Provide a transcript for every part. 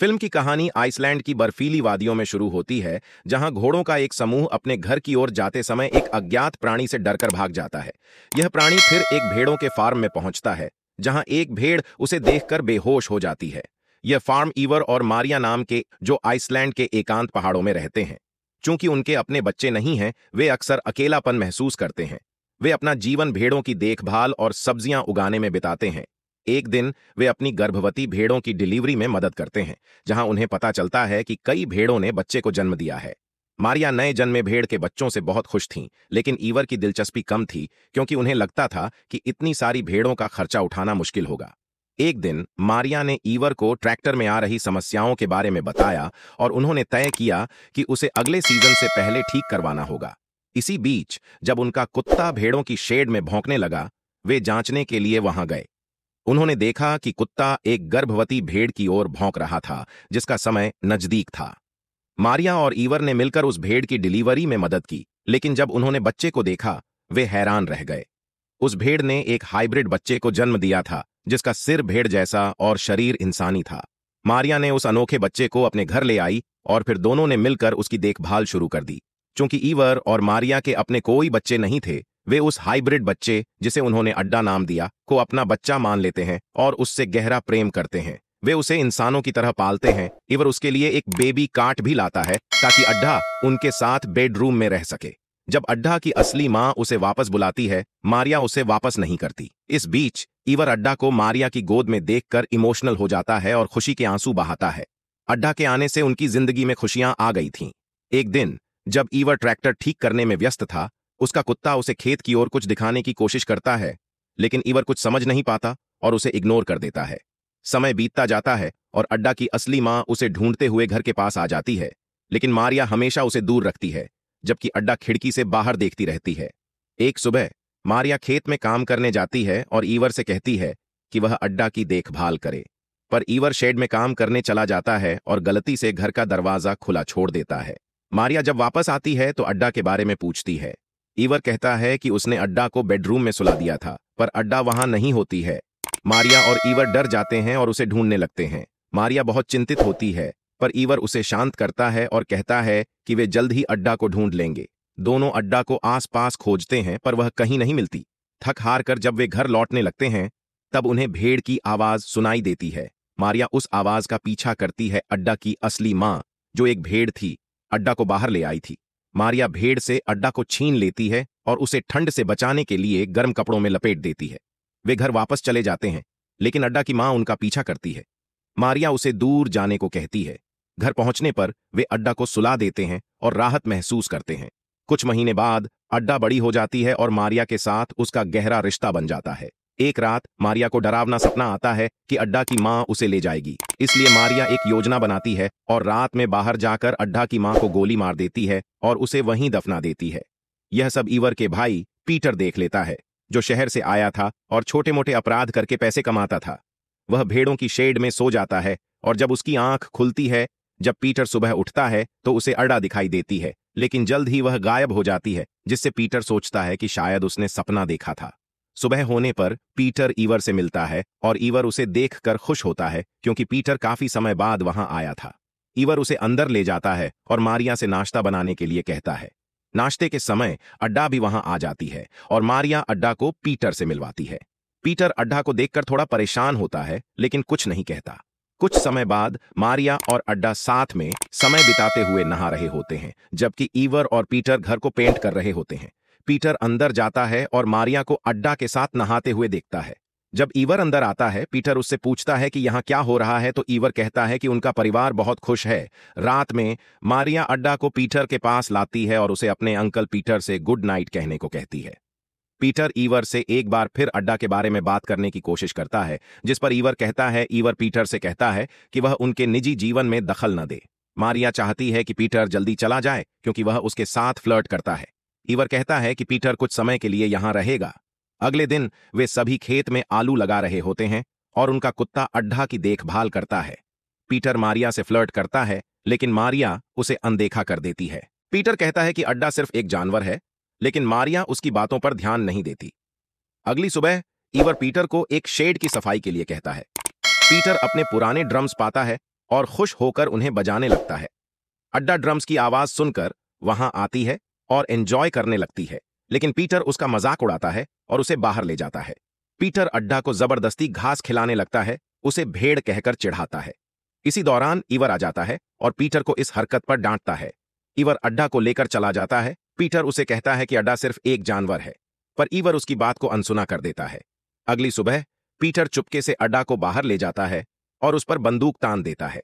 film की कहानी Iceland की बर्फीली वादियों में शुरू होती है जहां घोड़ों का एक समूह अपने घर की ओर जाते समय एक अज्ञात प्राणी से डरकर भाग जाता है यह प्राणी फिर एक भेड़ों के फार्म में पहुंचता है जहां एक भेड़ उसे देखकर बेहोश हो जाती है यह फार्म ईवर और मारिया नाम के जो आइसलैंड के एकांत पहाड़ों में रहते हैं चूंकि उनके अपने बच्चे नहीं हैं वे अक्सर अकेलापन महसूस करते हैं वे अपना जीवन भेड़ों की देखभाल और सब्जियां उगाने में बिताते हैं एक दिन वे अपनी गर्भवती भेड़ों की डिलीवरी में मदद करते हैं जहां उन्हें पता चलता है कि कई भेड़ों ने बच्चे को जन्म दिया है मारिया नए जन्मे भेड़ के बच्चों से बहुत खुश थीं लेकिन ईवर की दिलचस्पी कम थी क्योंकि उन्हें लगता था कि इतनी सारी भेड़ों का खर्चा उठाना मुश्किल होगा एक दिन मारिया ने ईवर को ट्रैक्टर में आ रही समस्याओं के बारे में बताया और उन्होंने तय किया कि उसे अगले सीजन से पहले ठीक करवाना होगा इसी बीच जब उनका कुत्ता भेड़ों की शेड में भौंकने लगा वे जांचने के लिए वहां गए उन्होंने देखा कि कुत्ता एक गर्भवती भेड़ की ओर भौंक रहा था जिसका समय नजदीक था मारिया और ईवर ने मिलकर उस भेड़ की डिलीवरी में मदद की लेकिन जब उन्होंने बच्चे को देखा वे हैरान रह गए उस भेड़ ने एक हाइब्रिड बच्चे को जन्म दिया था जिसका सिर भेड़ जैसा और शरीर इंसानी था मारिया ने उस अनोखे बच्चे को अपने घर ले आई और फिर दोनों ने मिलकर उसकी देखभाल शुरू कर दी चूंकि ईवर और मारिया के अपने कोई बच्चे नहीं थे वे उस हाइब्रिड बच्चे जिसे उन्होंने अड्डा नाम दिया को अपना बच्चा मान लेते हैं और उससे गहरा प्रेम करते हैं वे उसे इंसानों की तरह पालते हैं इवर उसके लिए एक बेबी काट भी लाता है ताकि अड्डा उनके साथ बेडरूम में रह सके जब अड्डा की असली माँ उसे वापस बुलाती है मारिया उसे वापस नहीं करती इस बीच इवर अड्डा को मारिया की गोद में देखकर इमोशनल हो जाता है और खुशी के आंसू बहाता है अड्डा के आने से उनकी जिंदगी में खुशियां आ गई थीं एक दिन जब ईवर ट्रैक्टर ठीक करने में व्यस्त था उसका कुत्ता उसे खेत की ओर कुछ दिखाने की कोशिश करता है लेकिन ईवर कुछ समझ नहीं पाता और उसे इग्नोर कर देता है समय बीतता जाता है और अड्डा की असली माँ उसे ढूंढते हुए घर के पास आ जाती है लेकिन मारिया हमेशा उसे दूर रखती है जबकि अड्डा खिड़की से बाहर देखती रहती है एक सुबह मारिया खेत में काम करने जाती है और ईवर से कहती है कि वह अड्डा की देखभाल करे पर ईवर शेड में काम करने चला जाता है और गलती से घर का दरवाजा खुला छोड़ देता है मारिया जब वापस आती है तो अड्डा के बारे में पूछती है ईवर कहता है कि उसने अड्डा को बेडरूम में सुला दिया था पर अड्डा वहां नहीं होती है मारिया और ईवर डर जाते हैं और उसे ढूंढने लगते हैं मारिया बहुत चिंतित होती है पर ईवर उसे शांत करता है और कहता है कि वे जल्द ही अड्डा को ढूंढ लेंगे दोनों अड्डा को आसपास खोजते हैं पर वह कहीं नहीं मिलती थक हार कर जब वे घर लौटने लगते हैं तब उन्हें भेड़ की आवाज सुनाई देती है मारिया उस आवाज का पीछा करती है अड्डा की असली माँ जो एक भेड़ थी अड्डा को बाहर ले आई थी मारिया भेड़ से अड्डा को छीन लेती है और उसे ठंड से बचाने के लिए गर्म कपड़ों में लपेट देती है वे घर वापस चले जाते हैं लेकिन अड्डा की मां उनका पीछा करती है मारिया उसे दूर जाने को कहती है घर पहुंचने पर वे अड्डा को सुला देते हैं और राहत महसूस करते हैं कुछ महीने बाद अड्डा बड़ी हो जाती है और मारिया के साथ उसका गहरा रिश्ता बन जाता है एक रात मारिया को डरावना सपना आता है कि अड्डा की माँ उसे ले जाएगी इसलिए मारिया एक योजना बनाती है और रात में बाहर जाकर अड्डा की माँ को गोली मार देती है और उसे वहीं दफना देती है यह सब ईवर के भाई पीटर देख लेता है जो शहर से आया था और छोटे मोटे अपराध करके पैसे कमाता था वह भेड़ों की शेड में सो जाता है और जब उसकी आंख खुलती है जब पीटर सुबह उठता है तो उसे अड्डा दिखाई देती है लेकिन जल्द ही वह गायब हो जाती है जिससे पीटर सोचता है कि शायद उसने सपना देखा था सुबह होने पर पीटर ईवर से मिलता है और ईवर उसे देखकर खुश होता है क्योंकि पीटर काफी समय बाद वहां आया था ईवर उसे अंदर ले जाता है और मारिया से नाश्ता बनाने के लिए कहता है नाश्ते के समय अड्डा भी वहां आ जाती है और मारिया अड्डा को पीटर से मिलवाती है पीटर अड्डा को देखकर थोड़ा परेशान होता है लेकिन कुछ नहीं कहता कुछ समय बाद मारिया और अड्डा साथ में समय बिताते हुए नहा रहे होते हैं जबकि ईवर और पीटर घर को पेंट कर रहे होते हैं पीटर अंदर जाता है और मारिया को अड्डा के साथ नहाते हुए देखता है जब ईवर अंदर आता है पीटर उससे पूछता है कि यहाँ क्या हो रहा है तो ईवर कहता है कि उनका परिवार बहुत खुश है रात में मारिया अड्डा को पीटर के पास लाती है और उसे अपने अंकल पीटर से गुड नाइट कहने को कहती है पीटर ईवर से एक बार फिर अड्डा के बारे में बात करने की कोशिश करता है जिस पर ईवर कहता है ईवर पीटर से कहता है कि वह उनके निजी जीवन में दखल न दे मारिया चाहती है कि पीटर जल्दी चला जाए क्योंकि वह उसके साथ फ्लर्ट करता है ईवर कहता है कि पीटर कुछ समय के लिए यहां रहेगा अगले दिन वे सभी खेत में आलू लगा रहे होते हैं और उनका कुत्ता अड्ढा की देखभाल करता है पीटर मारिया से फ्लर्ट करता है लेकिन मारिया उसे अनदेखा कर देती है पीटर कहता है कि अड्डा सिर्फ एक जानवर है लेकिन मारिया उसकी बातों पर ध्यान नहीं देती अगली सुबह ईवर पीटर को एक शेड की सफाई के लिए कहता है पीटर अपने पुराने ड्रम्स पाता है और खुश होकर उन्हें बजाने लगता है अड्डा ड्रम्स की आवाज सुनकर वहां आती है और एंजॉय करने लगती है लेकिन पीटर उसका मजाक उड़ाता है और उसे बाहर ले जाता है पीटर अड्डा को जबरदस्ती घास खिलाने लगता है उसे भेड़ कहकर चिढ़ाता है इसी दौरान इवर आ जाता है और पीटर को इस हरकत पर डांटता है इवर अड्डा को लेकर चला जाता है पीटर उसे कहता है कि अड्डा सिर्फ एक जानवर है पर ईवर उसकी बात को अनसुना कर देता है अगली सुबह पीटर चुपके से अड्डा को बाहर ले जाता है और उस पर बंदूक तान देता है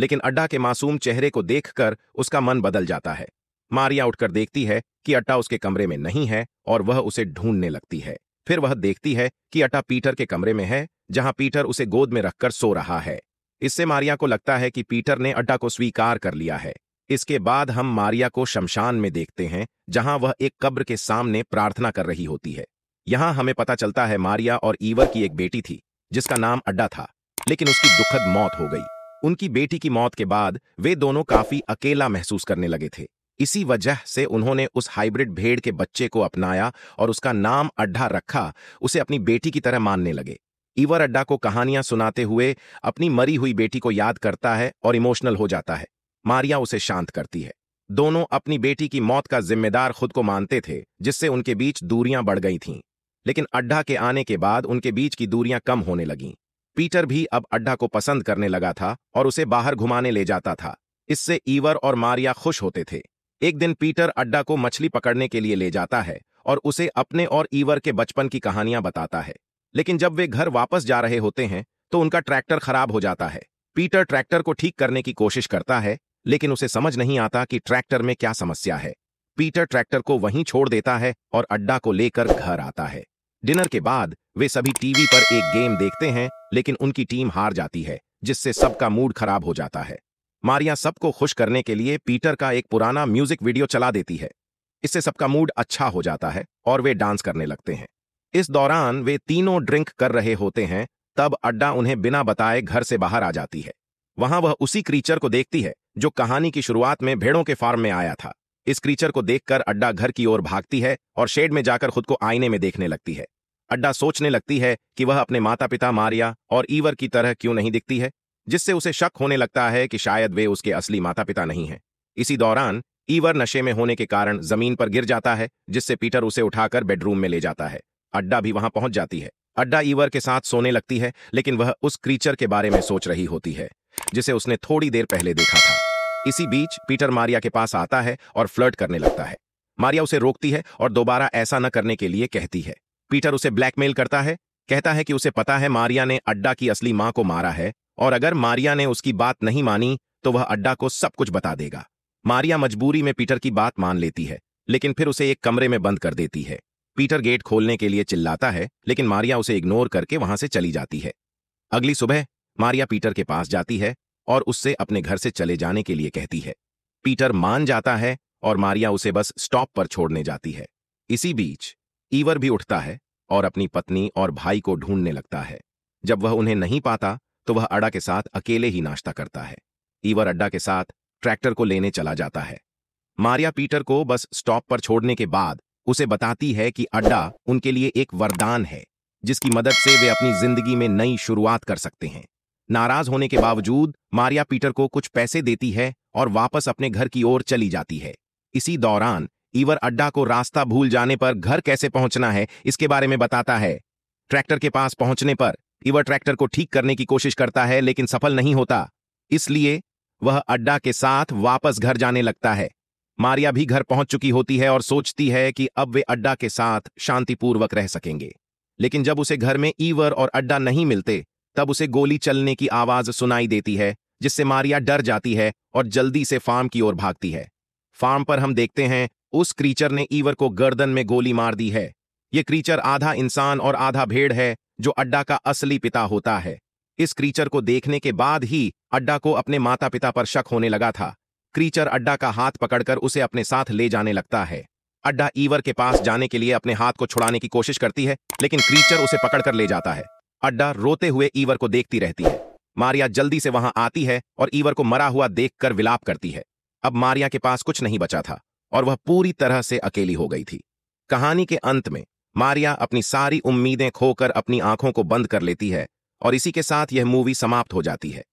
लेकिन अड्डा के मासूम चेहरे को देखकर उसका मन बदल जाता है मारिया उठकर देखती है कि अट्टा उसके कमरे में नहीं है और वह उसे ढूंढने लगती है फिर वह देखती है कि अट्टा पीटर के कमरे में है जहां पीटर उसे गोद में रखकर सो रहा है इससे मारिया को लगता है कि पीटर ने अड्डा को स्वीकार कर लिया है इसके बाद हम मारिया को शमशान में देखते हैं जहां वह एक कब्र के सामने प्रार्थना कर रही होती है यहां हमें पता चलता है मारिया और ईवर की एक बेटी थी जिसका नाम अड्डा था लेकिन उसकी दुखद मौत हो गई उनकी बेटी की मौत के बाद वे दोनों काफी अकेला महसूस करने लगे थे इसी वजह से उन्होंने उस हाइब्रिड भेड़ के बच्चे को अपनाया और उसका नाम अड्ढा रखा उसे अपनी बेटी की तरह मानने लगे ईवर अड्डा को कहानियां सुनाते हुए अपनी मरी हुई बेटी को याद करता है और इमोशनल हो जाता है मारिया उसे शांत करती है दोनों अपनी बेटी की मौत का जिम्मेदार खुद को मानते थे जिससे उनके बीच दूरियां बढ़ गई थीं लेकिन अड्डा के आने के बाद उनके बीच की दूरियां कम होने लगीं पीटर भी अब अड्डा को पसंद करने लगा था और उसे बाहर घुमाने ले जाता था इससे ईवर और मारिया खुश होते थे एक दिन पीटर अड्डा को मछली पकड़ने के लिए ले जाता है और उसे अपने और ईवर के बचपन की कहानियां बताता है लेकिन जब वे घर वापस जा रहे होते हैं तो उनका ट्रैक्टर खराब हो जाता है पीटर ट्रैक्टर को ठीक करने की कोशिश करता है लेकिन उसे समझ नहीं आता कि ट्रैक्टर में क्या समस्या है पीटर ट्रैक्टर को वहीं छोड़ देता है और अड्डा को लेकर घर आता है डिनर के बाद वे सभी टीवी पर एक गेम देखते हैं लेकिन उनकी टीम हार जाती है जिससे सबका मूड खराब हो जाता है मारिया सबको खुश करने के लिए पीटर का एक पुराना म्यूजिक वीडियो चला देती है इससे सबका मूड अच्छा हो जाता है और वे डांस करने लगते हैं इस दौरान वे तीनों ड्रिंक कर रहे होते हैं तब अड्डा उन्हें बिना बताए घर से बाहर आ जाती है वहां वह उसी क्रीचर को देखती है जो कहानी की शुरुआत में भेड़ों के फार्म में आया था इस क्रीचर को देखकर अड्डा घर की ओर भागती है और शेड में जाकर खुद को आईने में देखने लगती है अड्डा सोचने लगती है कि वह अपने माता पिता मारिया और ईवर की तरह क्यों नहीं दिखती है जिससे उसे शक होने लगता है कि शायद वे उसके असली माता पिता नहीं हैं इसी दौरान ईवर नशे में होने के कारण जमीन पर गिर जाता है जिससे पीटर उसे उठाकर बेडरूम में ले जाता है अड्डा भी वहां पहुंच जाती है अड्डा ईवर के साथ सोने लगती है लेकिन वह उस क्रीचर के बारे में सोच रही होती है जिसे उसने थोड़ी देर पहले देखा था इसी बीच पीटर मारिया के पास आता है और फ्लर्ट करने लगता है मारिया उसे रोकती है और दोबारा ऐसा न करने के लिए कहती है पीटर उसे ब्लैकमेल करता है कहता है कि उसे पता है मारिया ने अड्डा की असली मां को मारा है और अगर मारिया ने उसकी बात नहीं मानी तो वह अड्डा को सब कुछ बता देगा मारिया मजबूरी में पीटर की बात मान लेती है लेकिन फिर उसे एक कमरे में बंद कर देती है पीटर गेट खोलने के लिए चिल्लाता है लेकिन मारिया उसे इग्नोर करके वहां से चली जाती है अगली सुबह मारिया पीटर के पास जाती है और उससे अपने घर से चले जाने के लिए कहती है पीटर मान जाता है और मारिया उसे बस स्टॉप पर छोड़ने जाती है इसी बीच ईवर भी उठता है और अपनी पत्नी और भाई को ढूंढने लगता है जब वह उन्हें नहीं पाता तो वह अड्डा के साथ अकेले ही नाश्ता करता है ईवर अड्डा के साथ ट्रैक्टर को लेने चला जाता है मारिया पीटर को बस स्टॉप पर छोड़ने के बाद उसे बताती है कि अड्डा उनके लिए एक वरदान है जिसकी मदद से वे अपनी जिंदगी में नई शुरुआत कर सकते हैं नाराज होने के बावजूद मारिया पीटर को कुछ पैसे देती है और वापस अपने घर की ओर चली जाती है इसी दौरान ईवर अड्डा को रास्ता भूल जाने पर घर कैसे पहुंचना है इसके बारे में बताता है ट्रैक्टर के पास पहुंचने पर इवर ट्रैक्टर को ठीक करने की कोशिश करता है लेकिन सफल नहीं होता इसलिए वह अड्डा के साथ वापस घर जाने लगता है मारिया भी घर पहुंच चुकी होती है और सोचती है कि अब वे अड्डा के साथ शांतिपूर्वक रह सकेंगे लेकिन जब उसे घर में ईवर और अड्डा नहीं मिलते तब उसे गोली चलने की आवाज सुनाई देती है जिससे मारिया डर जाती है और जल्दी से फार्म की ओर भागती है फार्म पर हम देखते हैं उस क्रीचर ने ईवर को गर्दन में गोली मार दी है ये क्रीचर आधा इंसान और आधा भेड़ है जो अड्डा का असली पिता होता है इस क्रीचर को देखने के बाद ही अड्डा को अपने माता पिता पर शक होने लगा था क्रीचर अड्डा का हाथ पकड़कर उसे अपने साथ ले जाने लगता है अड्डा ईवर के पास जाने के लिए अपने हाथ को छुड़ाने की कोशिश करती है लेकिन क्रीचर उसे पकड़कर ले जाता है अड्डा रोते हुए ईवर को देखती रहती है मारिया जल्दी से वहां आती है और ईवर को मरा हुआ देखकर विलाप करती है अब मारिया के पास कुछ नहीं बचा था और वह पूरी तरह से अकेली हो गई थी कहानी के अंत में मारिया अपनी सारी उम्मीदें खोकर अपनी आंखों को बंद कर लेती है और इसी के साथ यह मूवी समाप्त हो जाती है